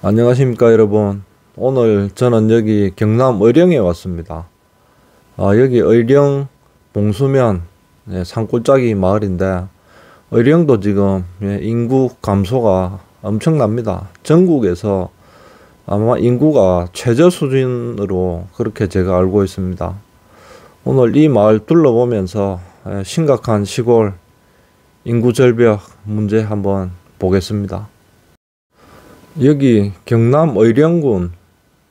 안녕하십니까 여러분 오늘 저는 여기 경남 의령에 왔습니다 아, 여기 의령 봉수면 예, 산골짜기 마을인데 의령도 지금 예, 인구 감소가 엄청납니다 전국에서 아마 인구가 최저 수준으로 그렇게 제가 알고 있습니다 오늘 이 마을 둘러보면서 예, 심각한 시골 인구 절벽 문제 한번 보겠습니다 여기 경남 의령군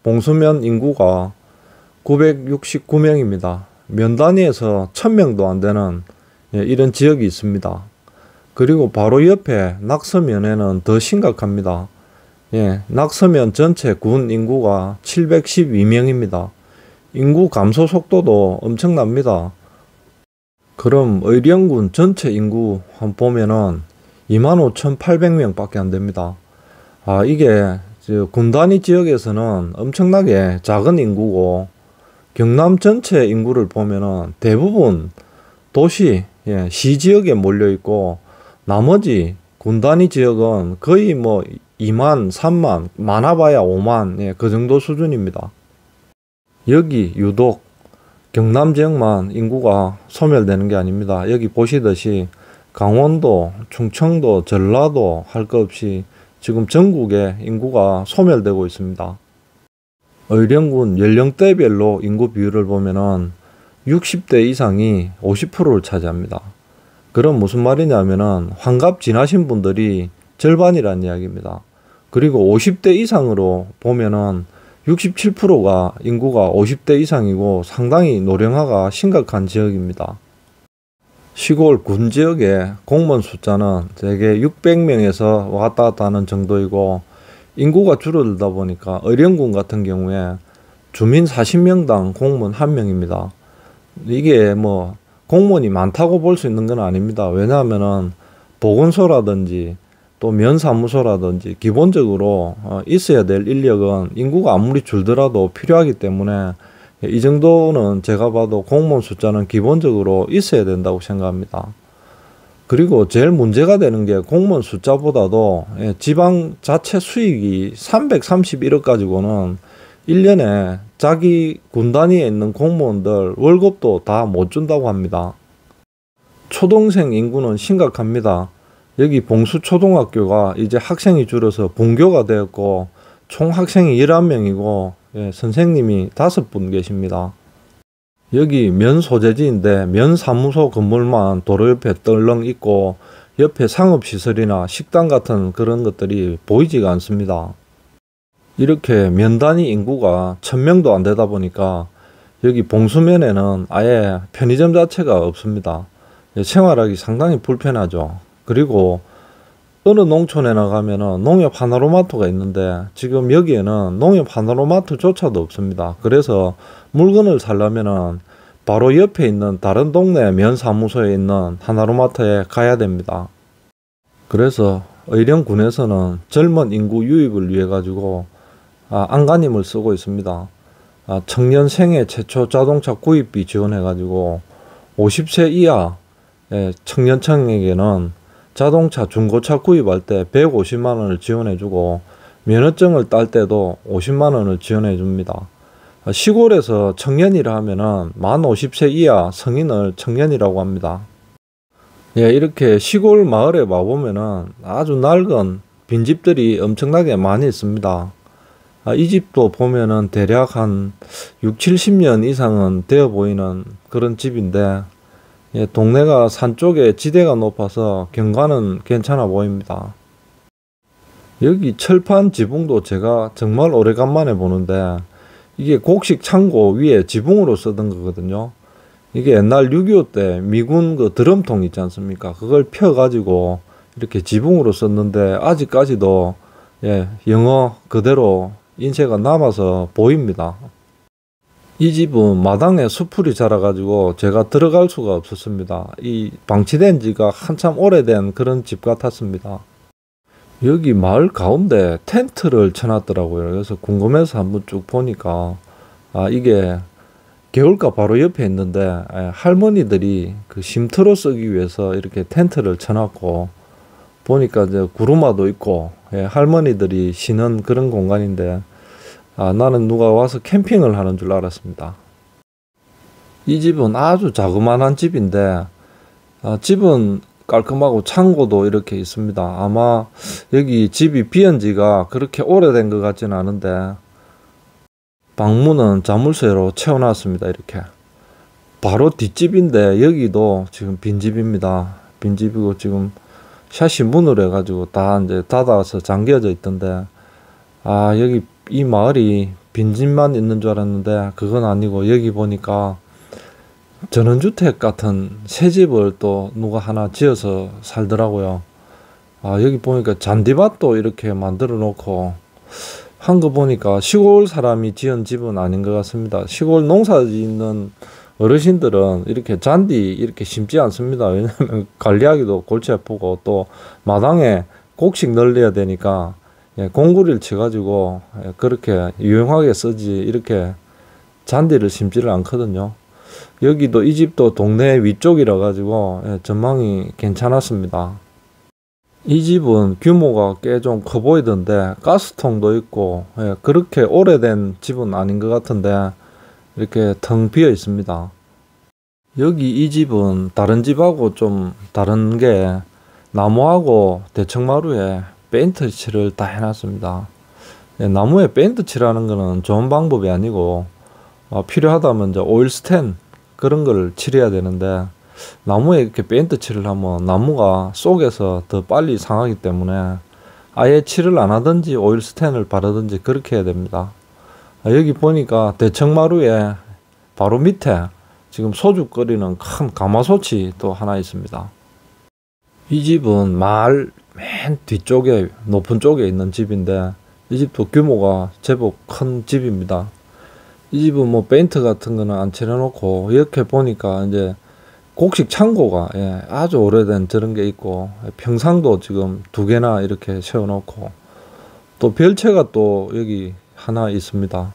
봉수면 인구가 969명입니다. 면단위에서 1000명도 안 되는 예, 이런 지역이 있습니다. 그리고 바로 옆에 낙서면에는 더 심각합니다. 예, 낙서면 전체 군 인구가 712명입니다. 인구 감소 속도도 엄청납니다. 그럼 의령군 전체 인구 한 보면은 25,800명 밖에 안 됩니다. 아, 이게 군단위 지역에서는 엄청나게 작은 인구고 경남 전체 인구를 보면은 대부분 도시, 예, 시 지역에 몰려 있고 나머지 군단위 지역은 거의 뭐 2만, 3만, 많아봐야 5만, 예, 그 정도 수준입니다. 여기 유독 경남 지역만 인구가 소멸되는 게 아닙니다. 여기 보시듯이 강원도, 충청도, 전라도 할 것 없이 지금 전국의 인구가 소멸되고 있습니다. 의령군 연령대별로 인구 비율을 보면은 60대 이상이 50%를 차지합니다. 그럼 무슨 말이냐면은 환갑 지나신 분들이 절반이라는 이야기입니다. 그리고 50대 이상으로 보면은 67%가 인구가 50대 이상이고 상당히 노령화가 심각한 지역입니다. 시골 군 지역의 공무원 숫자는 대개 600명에서 왔다 갔다 하는 정도이고 인구가 줄어들다 보니까 의령군 같은 경우에 주민 40명당 공무원 1명입니다. 이게 뭐 공무원이 많다고 볼 수 있는 건 아닙니다. 왜냐하면은 보건소라든지 또 면사무소라든지 기본적으로 어, 있어야 될 인력은 인구가 아무리 줄더라도 필요하기 때문에 예, 이 정도는 제가 봐도 공무원 숫자는 기본적으로 있어야 된다고 생각합니다. 그리고 제일 문제가 되는 게 공무원 숫자보다도 예, 지방 자체 수익이 331억 가지고는 1년에 자기 군단위에 있는 공무원들 월급도 다 못 준다고 합니다. 초등생 인구는 심각합니다. 여기 봉수초등학교가 이제 학생이 줄어서 분교가 되었고 총 학생이 11명이고 예, 선생님이 다섯 분 계십니다. 여기 면 소재지인데 면 사무소 건물만 도로 옆에 떨렁 있고 옆에 상업시설이나 식당 같은 그런 것들이 보이지가 않습니다. 이렇게 면 단위 인구가 천명도안 되다 보니까 여기 봉수면에는 아예 편의점 자체가 없습니다. 예, 생활하기 상당히 불편하죠. 그리고 어느 농촌에 나가면은 농협 하나로마트가 있는데 지금 여기에는 농협 하나로마트조차도 없습니다. 그래서 물건을 살려면은 바로 옆에 있는 다른 동네 면사무소에 있는 하나로마트에 가야 됩니다. 그래서 의령군에서는 젊은 인구 유입을 위해 가지고 아, 안간힘을 쓰고 있습니다. 아, 청년 생애 최초 자동차 구입비 지원해 가지고 50세 이하 청년층에게는 자동차 중고차 구입할 때 150만 원을 지원해 주고 면허증을 딸 때도 50만 원을 지원해 줍니다. 시골에서 청년이라 하면은 만 50세 이하 성인을 청년이라고 합니다. 예, 이렇게 시골 마을에 와보면은 아주 낡은 빈집들이 엄청나게 많이 있습니다. 아, 이 집도 보면은 대략 한 6, 70년 이상은 되어 보이는 그런 집인데 예, 동네가 산 쪽에 지대가 높아서 경관은 괜찮아 보입니다. 여기 철판 지붕도 제가 정말 오래간만에 보는데 이게 곡식 창고 위에 지붕으로 쓰던 거거든요. 이게 옛날 6.25 때 미군 그 드럼통 있지 않습니까? 그걸 펴가지고 이렇게 지붕으로 썼는데 아직까지도 예, 영어 그대로 인쇄가 남아서 보입니다. 이 집은 마당에 수풀이 자라가지고 제가 들어갈 수가 없었습니다. 이 방치된 지가 한참 오래된 그런 집 같았습니다. 여기 마을 가운데 텐트를 쳐놨더라고요. 그래서 궁금해서 한번 쭉 보니까 아 이게 개울가 바로 옆에 있는데 예, 할머니들이 그 쉼터로 쓰기 위해서 이렇게 텐트를 쳐놨고 보니까 이제 구루마도 있고 예, 할머니들이 쉬는 그런 공간인데 아, 나는 누가 와서 캠핑을 하는 줄 알았습니다. 이 집은 아주 자그마한 집인데 아, 집은 깔끔하고 창고도 이렇게 있습니다. 아마 여기 집이 비은 지가 그렇게 오래된 것 같지는 않은데 방문은 자물쇠로 채워놨습니다. 이렇게 바로 뒷집인데 여기도 지금 빈집입니다. 빈집이고 지금 샷이 문을 해가지고 다 이제 닫아서 잠겨져 있던데 아 여기 이 마을이 빈집만 있는 줄 알았는데 그건 아니고 여기 보니까 전원주택 같은 새 집을 또 누가 하나 지어서 살더라고요. 아, 여기 보니까 잔디밭도 이렇게 만들어 놓고 한 거 보니까 시골 사람이 지은 집은 아닌 것 같습니다. 시골 농사 짓는 어르신들은 이렇게 잔디 이렇게 심지 않습니다. 왜냐하면 관리하기도 골치 아프고 또 마당에 곡식 널려야 되니까 예, 공구리를 쳐가지고 예, 그렇게 유용하게 쓰지 이렇게 잔디를 심지를 않거든요. 여기도 이 집도 동네 위쪽이라 가지고 예, 전망이 괜찮았습니다. 이 집은 규모가 꽤 좀 커 보이던데 가스통도 있고 예, 그렇게 오래된 집은 아닌 것 같은데 이렇게 텅 비어 있습니다. 여기 이 집은 다른 집하고 좀 다른 게 나무하고 대청마루에 페인트 칠을 다 해놨습니다. 네, 나무에 페인트 칠하는 것은 좋은 방법이 아니고 어, 필요하다면 이제 오일 스텐 그런 걸 칠해야 되는데 나무에 이렇게 페인트 칠을 하면 나무가 속에서 더 빨리 상하기 때문에 아예 칠을 안 하든지 오일 스텐을 바르든지 그렇게 해야 됩니다. 아, 여기 보니까 대청마루에 바로 밑에 지금 소죽거리는큰 가마솥이 또 하나 있습니다. 이 집은 말맨 뒤쪽에 높은 쪽에 있는 집인데 이 집도 규모가 제법 큰 집입니다. 이 집은 뭐 페인트 같은 거는 안 칠해놓고 이렇게 보니까 이제 곡식 창고가 예, 아주 오래된 저런 게 있고 예, 평상도 지금 두 개나 이렇게 세워놓고 또 별채가 또 여기 하나 있습니다.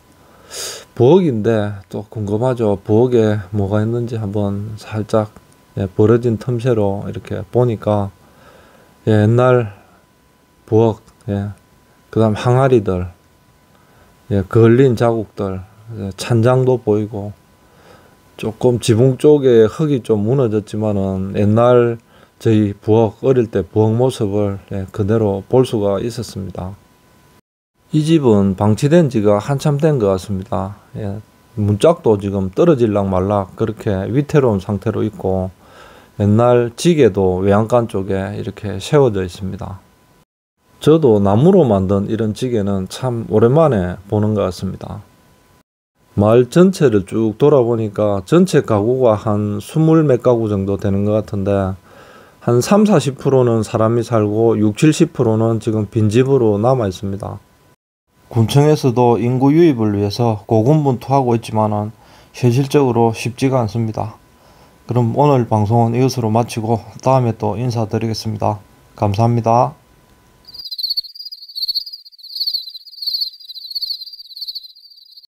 부엌인데 또 궁금하죠. 부엌에 뭐가 있는지 한번 살짝 예, 벌어진 틈새로 이렇게 보니까 예, 옛날 부엌, 예, 그 다음 항아리들, 예, 걸린 그 자국들, 예, 찬장도 보이고, 조금 지붕 쪽에 흙이 좀 무너졌지만은 옛날 저희 부엌 어릴 때 부엌 모습을 예, 그대로 볼 수가 있었습니다. 이 집은 방치된 지가 한참 된 것 같습니다. 예, 문짝도 지금 떨어질락 말락 그렇게 위태로운 상태로 있고 옛날 지게도 외양간 쪽에 이렇게 세워져 있습니다. 저도 나무로 만든 이런 지게는 참 오랜만에 보는 것 같습니다. 마을 전체를 쭉 돌아보니까 전체 가구가 한20몇 가구 정도 되는 것 같은데 한 3, 40%는 사람이 살고 6, 70%는 지금 빈집으로 남아 있습니다. 군청에서도 인구 유입을 위해서 고군분투하고 있지만 현실적으로 쉽지가 않습니다. 그럼 오늘 방송은 이것으로 마치고 다음에 또 인사드리겠습니다. 감사합니다.